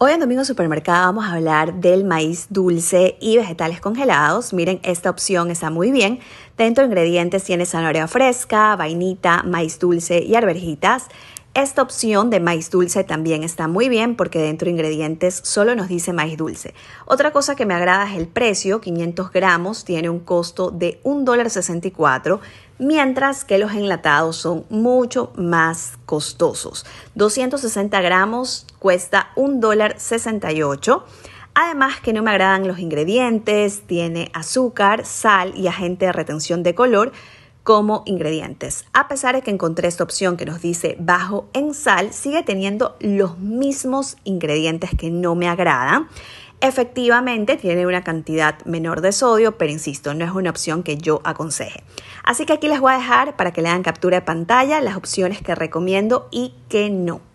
Hoy en Domingo Supermercado vamos a hablar del maíz dulce y vegetales congelados. Miren, esta opción está muy bien. Dentro de ingredientes tiene zanahoria fresca, vainita, maíz dulce y arvejitas. Esta opción de maíz dulce también está muy bien porque dentro de ingredientes solo nos dice maíz dulce. Otra cosa que me agrada es el precio, 500 gramos, tiene un costo de $1.64 mientras que los enlatados son mucho más costosos. 260 gramos cuesta $1.68 dólar Además que no me agradan los ingredientes, tiene azúcar, sal y agente de retención de color, como ingredientes. A pesar de que encontré esta opción que nos dice bajo en sal, sigue teniendo los mismos ingredientes que no me agradan. Efectivamente tiene una cantidad menor de sodio, pero insisto, no es una opción que yo aconseje. Así que aquí les voy a dejar para que le hagan captura de pantalla las opciones que recomiendo y que no.